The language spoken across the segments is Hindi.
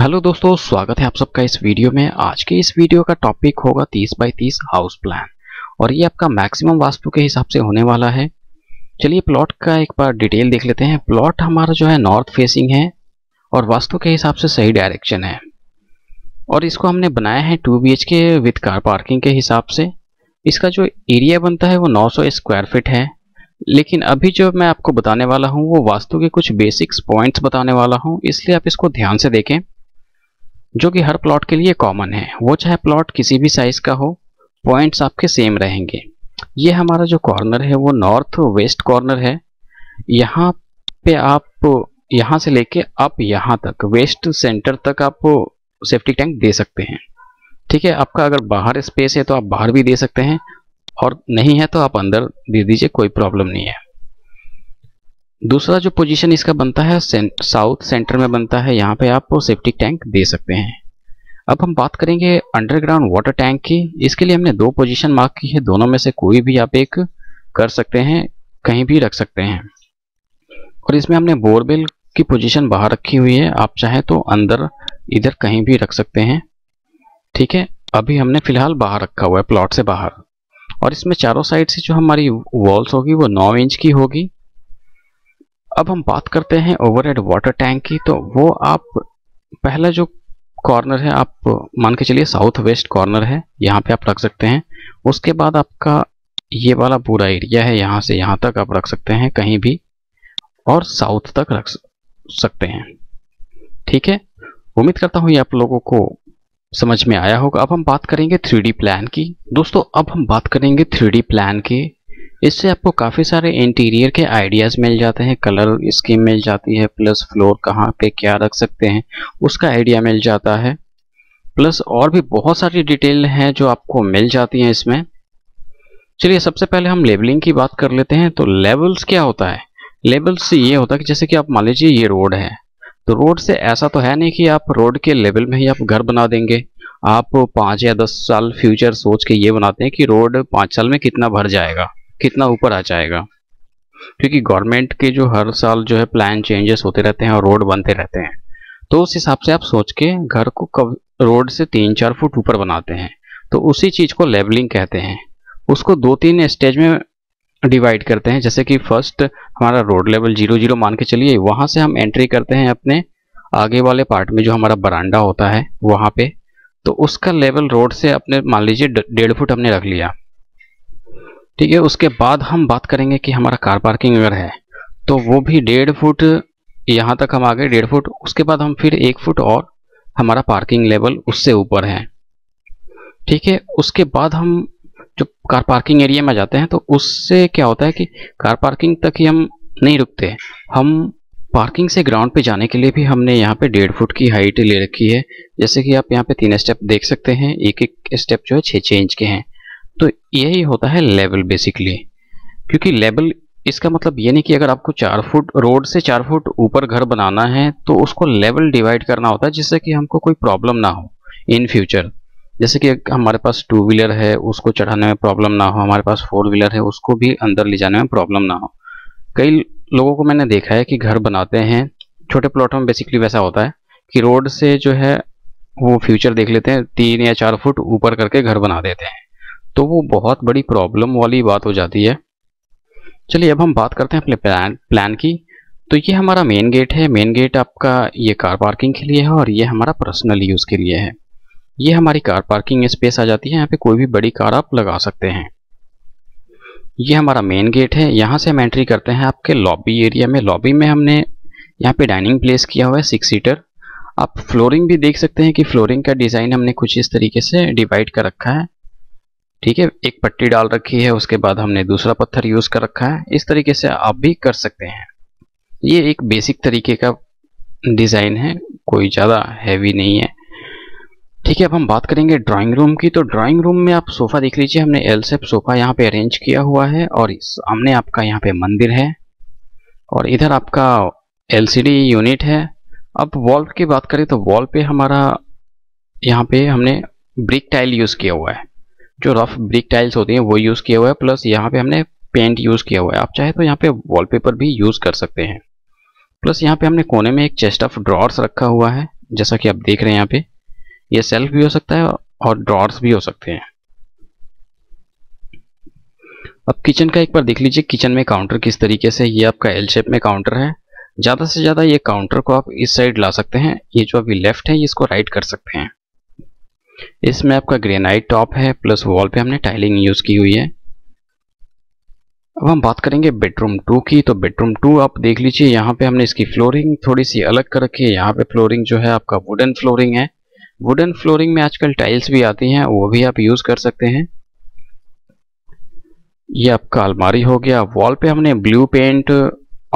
हेलो दोस्तों स्वागत है आप सबका इस वीडियो में आज के इस वीडियो का टॉपिक होगा 30 बाई 30 हाउस प्लान और ये आपका मैक्सिमम वास्तु के हिसाब से होने वाला है चलिए प्लॉट का एक बार डिटेल देख लेते हैं प्लॉट हमारा जो है नॉर्थ फेसिंग है और वास्तु के हिसाब से सही डायरेक्शन है और इसको हमने बनाया है two B H K with car parking के हिसाब से इसका जो एरिया बनता है वो नौ स्क्वायर फिट है लेकिन अभी जो मैं आपको बताने वाला हूँ वो वास्तु के कुछ बेसिक्स पॉइंट्स बताने वाला हूँ इसलिए आप इसको ध्यान से देखें जो कि हर प्लॉट के लिए कॉमन है वो चाहे प्लॉट किसी भी साइज का हो पॉइंट्स आपके सेम रहेंगे ये हमारा जो कॉर्नर है वो नॉर्थ वेस्ट कॉर्नर है यहाँ पे आप यहाँ से लेके आप यहाँ तक वेस्ट सेंटर तक आप सेफ्टी टैंक दे सकते हैं ठीक है आपका अगर बाहर स्पेस है तो आप बाहर भी दे सकते हैं और नहीं है तो आप अंदर दे दीजिए कोई प्रॉब्लम नहीं है दूसरा जो पोजीशन इसका बनता है साउथ सेंटर में बनता है यहाँ पे आप सेप्टिक टैंक दे सकते हैं अब हम बात करेंगे अंडरग्राउंड वाटर टैंक की इसके लिए हमने दो पोजीशन मार्क की है दोनों में से कोई भी आप एक कर सकते हैं कहीं भी रख सकते हैं और इसमें हमने बोरवेल की पोजीशन बाहर रखी हुई है आप चाहें तो अंदर इधर कहीं भी रख सकते हैं ठीक है अभी हमने फिलहाल बाहर रखा हुआ है प्लॉट से बाहर और इसमें चारों साइड से जो हमारी वॉल्स होगी वो नौ इंच की होगी अब हम बात करते हैं ओवरहेड वाटर टैंक की तो वो आप पहला जो कॉर्नर है आप मान के चलिए साउथ वेस्ट कॉर्नर है यहाँ पे आप रख सकते हैं उसके बाद आपका ये वाला पूरा एरिया है यहाँ से यहाँ तक आप रख सकते हैं कहीं भी और साउथ तक रख सकते हैं ठीक है उम्मीद करता हूँ ये आप लोगों को समझ में आया होगा अब हम बात करेंगे थ्री प्लान की दोस्तों अब हम बात करेंगे थ्री प्लान की इससे आपको काफ़ी सारे इंटीरियर के आइडियाज़ मिल जाते हैं कलर स्कीम मिल जाती है प्लस फ्लोर कहाँ पे क्या रख सकते हैं उसका आइडिया मिल जाता है प्लस और भी बहुत सारी डिटेल हैं जो आपको मिल जाती हैं इसमें चलिए सबसे पहले हम लेबलिंग की बात कर लेते हैं तो लेवल्स क्या होता है लेबल्स ये होता है कि जैसे कि आप मान लीजिए ये रोड है तो रोड से ऐसा तो है नहीं कि आप रोड के लेवल में ही आप घर बना देंगे आप पाँच या दस साल फ्यूचर सोच के ये बनाते हैं कि रोड पाँच साल में कितना भर जाएगा कितना ऊपर आ जाएगा क्योंकि गवर्नमेंट के जो हर साल जो है प्लान चेंजेस होते रहते हैं और रोड बनते रहते हैं तो उस हिसाब से आप सोच के घर को कब रोड से तीन चार फुट ऊपर बनाते हैं तो उसी चीज़ को लेवलिंग कहते हैं उसको दो तीन स्टेज में डिवाइड करते हैं जैसे कि फर्स्ट हमारा रोड लेवल जीरो जीरो मान के चलिए वहां से हम एंट्री करते हैं अपने आगे वाले पार्ट में जो हमारा बरांडा होता है वहाँ पे तो उसका लेवल रोड से अपने मान लीजिए डेढ़ फुट हमने रख लिया ठीक है उसके बाद हम बात करेंगे कि हमारा कार पार्किंग अगर है तो वो भी डेढ़ फुट यहाँ तक हम आ गए डेढ़ फुट उसके बाद हम फिर एक फुट और हमारा पार्किंग लेवल उससे ऊपर है ठीक है उसके बाद हम जो कार पार्किंग एरिया में जाते हैं तो उससे क्या होता है कि कार पार्किंग तक ही हम नहीं रुकते हम पार्किंग से ग्राउंड पे जाने के लिए भी हमने यहाँ पे डेढ़ फुट की हाइट ले रखी है जैसे कि आप यहाँ पे तीन स्टेप देख सकते हैं एक एक स्टेप जो है छः छः इंच के हैं तो यही होता है लेवल बेसिकली क्योंकि लेवल इसका मतलब ये नहीं कि अगर आपको चार फुट रोड से चार फुट ऊपर घर बनाना है तो उसको लेवल डिवाइड करना होता है जिससे कि हमको कोई प्रॉब्लम ना हो इन फ्यूचर जैसे कि हमारे पास टू व्हीलर है उसको चढ़ाने में प्रॉब्लम ना हो हमारे पास फोर व्हीलर है उसको भी अंदर ले जाने में प्रॉब्लम ना हो कई लोगों को मैंने देखा है कि घर बनाते हैं छोटे प्लॉटों में बेसिकली वैसा होता है कि रोड से जो है वो फ्यूचर देख लेते हैं तीन या चार फुट ऊपर करके घर बना देते हैं तो वो बहुत बड़ी प्रॉब्लम वाली बात हो जाती है चलिए अब हम बात करते हैं अपने प्लान प्लान की तो ये हमारा मेन गेट है मेन गेट आपका ये कार पार्किंग के लिए है और ये हमारा पर्सनल यूज़ के लिए है ये हमारी कार पार्किंग स्पेस आ जाती है यहाँ पे कोई भी बड़ी कार आप लगा सकते हैं ये हमारा मेन गेट है यहाँ से हम एंट्री करते हैं आपके लॉबी एरिया में लॉबी में हमने यहाँ पे डाइनिंग प्लेस किया हुआ है सिक्स सीटर आप फ्लोरिंग भी देख सकते हैं कि फ्लोरिंग का डिज़ाइन हमने कुछ इस तरीके से डिवाइड कर रखा है ठीक है एक पट्टी डाल रखी है उसके बाद हमने दूसरा पत्थर यूज कर रखा है इस तरीके से आप भी कर सकते हैं ये एक बेसिक तरीके का डिज़ाइन है कोई ज़्यादा हैवी नहीं है ठीक है अब हम बात करेंगे ड्राइंग रूम की तो ड्राइंग रूम में आप सोफ़ा देख लीजिए हमने एल सेप सोफ़ा यहाँ पे अरेंज किया हुआ है और सामने आपका यहाँ पे मंदिर है और इधर आपका एलसीडी यूनिट है अब वॉल की बात करें तो वॉल पे हमारा यहाँ पे हमने ब्रिक टाइल यूज़ किया हुआ है जो रफ ब्रिक टाइल्स होती हैं वो यूज़ किया हुआ है प्लस यहाँ पे हमने पेंट यूज़ किया हुआ है आप चाहे तो यहाँ पे वॉलपेपर भी यूज़ कर सकते हैं प्लस यहाँ पे हमने कोने में एक चेस्ट ऑफ ड्रॉर्स रखा हुआ है जैसा कि आप देख रहे हैं यहाँ पे ये सेल्फ भी हो सकता है और ड्रॉर्स भी हो सकते हैं अब किचन का एक बार देख लीजिए किचन में काउंटर किस तरीके से ये आपका एल शेप में काउंटर है ज़्यादा से ज़्यादा ये काउंटर को आप इस साइड ला सकते हैं ये जो अभी लेफ्ट है इसको राइट कर सकते हैं इसमें आपका ग्रेनाइट टॉप है प्लस वॉल पे हमने टाइलिंग यूज़ की हुई है अब हम बात करेंगे बेडरूम टू की तो बेडरूम टू आप देख लीजिए यहाँ पे हमने इसकी फ्लोरिंग थोड़ी सी अलग कर रखी है यहाँ पे फ्लोरिंग जो है आपका वुडन फ्लोरिंग है वुडन फ्लोरिंग में आजकल टाइल्स भी आती हैं वो भी आप यूज़ कर सकते हैं ये आपका अलमारी हो गया वॉल पे हमने ब्लू पेंट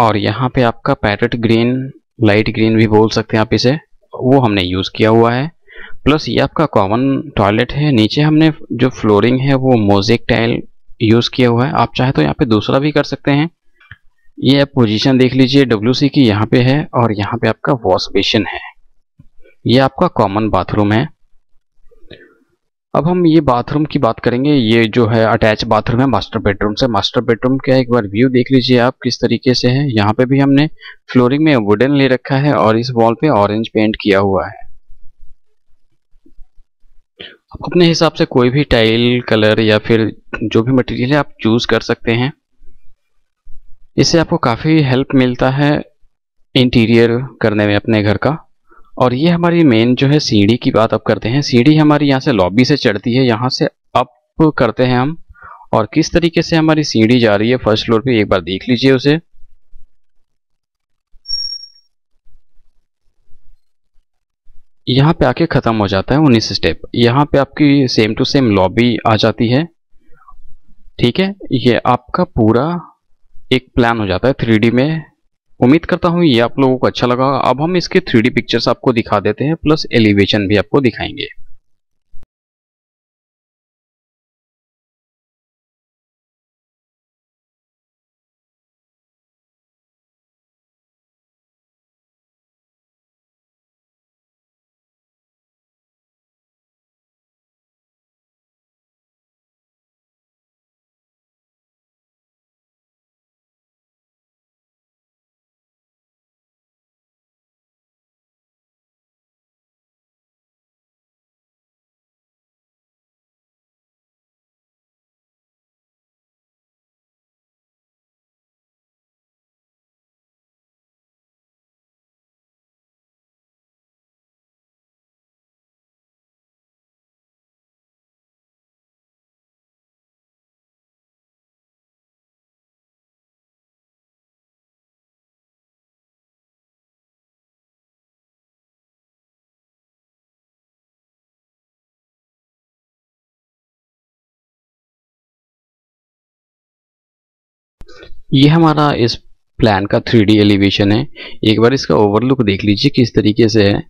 और यहाँ पे आपका पैरट ग्रीन लाइट ग्रीन भी बोल सकते हैं आप इसे वो हमने यूज़ किया हुआ है प्लस ये आपका कॉमन टॉयलेट है नीचे हमने जो फ्लोरिंग है वो मोजिक टाइल यूज़ किया हुआ है आप चाहे तो यहाँ पे दूसरा भी कर सकते हैं ये आप पोजीशन देख लीजिए डब्ल्यू सी की यहाँ पे है और यहाँ पे आपका वॉश बेसिन है ये आपका कॉमन बाथरूम है अब हम ये बाथरूम की बात करेंगे ये जो है अटैच बाथरूम है मास्टर बेडरूम से मास्टर बेडरूम का एक बार व्यू देख लीजिए आप किस तरीके से है यहाँ पे भी हमने फ्लोरिंग में वुडन ले रखा है और इस वॉल पे ऑरेंज पेंट किया हुआ है आप अपने हिसाब से कोई भी टाइल कलर या फिर जो भी मटेरियल है आप चूज़ कर सकते हैं इससे आपको काफ़ी हेल्प मिलता है इंटीरियर करने में अपने घर का और ये हमारी मेन जो है सीढ़ी की बात अब करते हैं सीढ़ी हमारी यहाँ से लॉबी से चढ़ती है यहाँ से अप करते हैं हम और किस तरीके से हमारी सीढ़ी जा रही है फर्स्ट फ्लोर पे एक बार देख लीजिए उसे यहाँ पे आके ख़त्म हो जाता है उन्नीस स्टेप यहाँ पे आपकी सेम टू सेम लॉबी आ जाती है ठीक है ये आपका पूरा एक प्लान हो जाता है थ्री में उम्मीद करता हूँ ये आप लोगों को अच्छा लगा अब हम इसके थ्री पिक्चर्स आपको दिखा देते हैं प्लस एलिवेशन भी आपको दिखाएंगे ये हमारा इस प्लान का थ्री एलिवेशन है एक बार इसका ओवरलुक देख लीजिए किस तरीके से है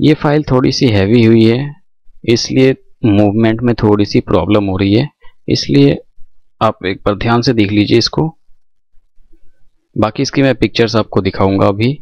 ये फाइल थोड़ी सी हैवी हुई है इसलिए मूवमेंट में थोड़ी सी प्रॉब्लम हो रही है इसलिए आप एक बार ध्यान से देख लीजिए इसको बाकी इसकी मैं पिक्चर्स आपको दिखाऊंगा अभी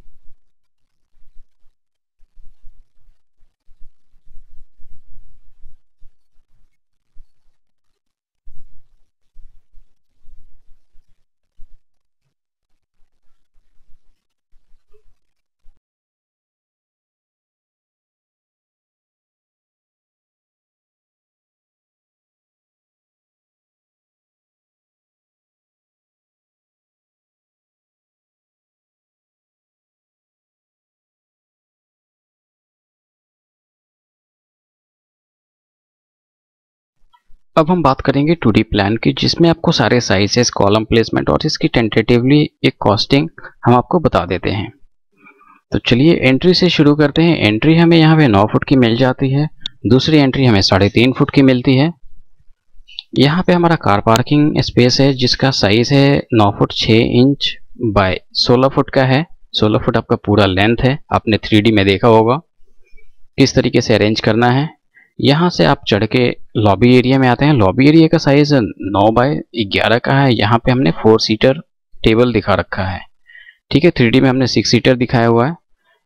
अब हम बात करेंगे टू प्लान की जिसमें आपको सारे साइजेस कॉलम प्लेसमेंट और इसकी टेंटेटिवली एक कॉस्टिंग हम आपको बता देते हैं तो चलिए एंट्री से शुरू करते हैं एंट्री हमें यहाँ पे नौ फुट की मिल जाती है दूसरी एंट्री हमें साढ़े तीन फुट की मिलती है यहाँ पे हमारा कार पार्किंग स्पेस है जिसका साइज है नौ फुट छः इंच बाय सोलह फुट का है सोलह फुट आपका पूरा लेंथ है आपने थ्री में देखा होगा किस तरीके से अरेंज करना है यहाँ से आप चढ़ के लॉबी एरिया में आते हैं लॉबी एरिया का साइज नौ बाय ग्यारह का है यहाँ पे हमने फोर सीटर टेबल दिखा रखा है ठीक है थ्री में हमने सिक्स सीटर दिखाया हुआ है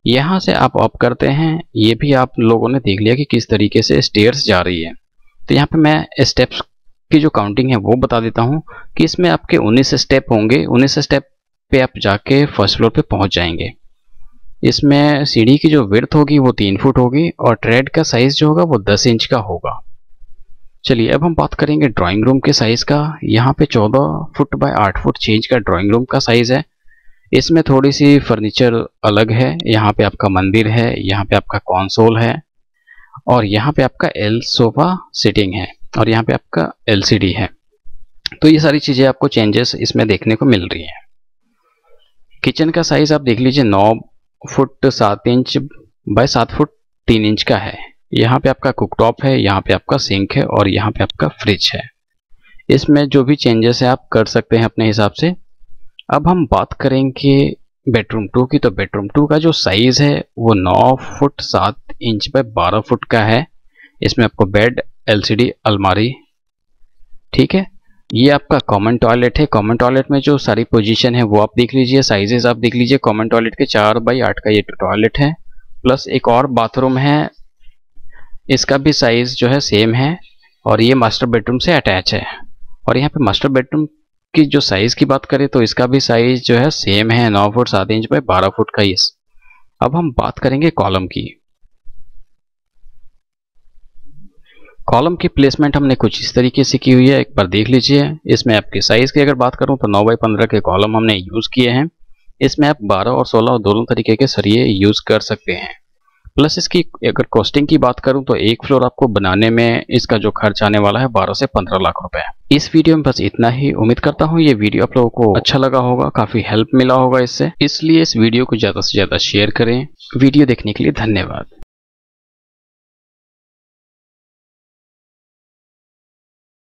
यहाँ से आप अप करते हैं ये भी आप लोगों ने देख लिया कि किस तरीके से स्टेयर्स जा रही है तो यहाँ पे मैं स्टेप्स की जो काउंटिंग है वो बता देता हूँ कि इसमें आपके 19 स्टेप होंगे 19 स्टेप पे आप जाके फर्स्ट फ्लोर पे पहुँच जाएंगे इसमें सीढ़ी की जो विर्थ होगी वो तीन फुट होगी और ट्रेड का साइज जो होगा वो दस इंच का होगा चलिए अब हम बात करेंगे ड्राइंग रूम के साइज़ का यहाँ पे 14 फुट बाय 8 फुट चेंज का ड्राइंग रूम का साइज़ है इसमें थोड़ी सी फर्नीचर अलग है यहाँ पे आपका मंदिर है यहाँ पे आपका कॉन्सोल है और यहाँ पे आपका एल सोफा सिटिंग है और यहाँ पे आपका एल है तो ये सारी चीज़ें आपको चेंजेस इसमें देखने को मिल रही है किचन का साइज़ आप देख लीजिए नौ फुट सात इंच बाय सात फुट तीन इंच का है यहाँ पे आपका कुकटॉप है यहाँ पे आपका सिंक है और यहाँ पे आपका फ्रिज है इसमें जो भी चेंजेस है आप कर सकते हैं अपने हिसाब से अब हम बात करेंगे बेडरूम टू की तो बेडरूम टू का जो साइज़ है वो नौ फुट सात इंच बाय बारह फुट का है इसमें आपको बेड एलसीडी अलमारी ठीक है ये आपका कॉमन टॉयलेट है कॉमन टॉयलेट में जो सारी पोजीशन है वो आप देख लीजिए साइजेस आप देख लीजिए कॉमन टॉयलेट के चार बाई आठ का ये टॉयलेट है प्लस एक और बाथरूम है इसका भी साइज जो है सेम है और ये मास्टर बेडरूम से अटैच है और यहाँ पे मास्टर बेडरूम की जो साइज़ की बात करें तो इसका भी साइज़ जो है सेम है नौ फुट सात इंच बाई बारह फुट का ये अब हम बात करेंगे कॉलम की कॉलम की प्लेसमेंट हमने कुछ इस तरीके से की हुई है एक बार देख लीजिए इसमें आपके साइज़ की अगर बात करूं तो 9 बाई 15 के कॉलम हमने यूज़ किए हैं इसमें आप 12 और 16 दोनों तरीके के सरिये यूज़ कर सकते हैं प्लस इसकी अगर कॉस्टिंग की बात करूं तो एक फ्लोर आपको बनाने में इसका जो खर्च आने वाला है 12 से 15 लाख रुपए इस वीडियो में बस इतना ही उम्मीद करता हूं ये वीडियो आप लोगों को अच्छा लगा होगा काफ़ी हेल्प मिला होगा इससे इसलिए इस वीडियो को ज़्यादा से ज़्यादा शेयर करें वीडियो देखने के लिए धन्यवाद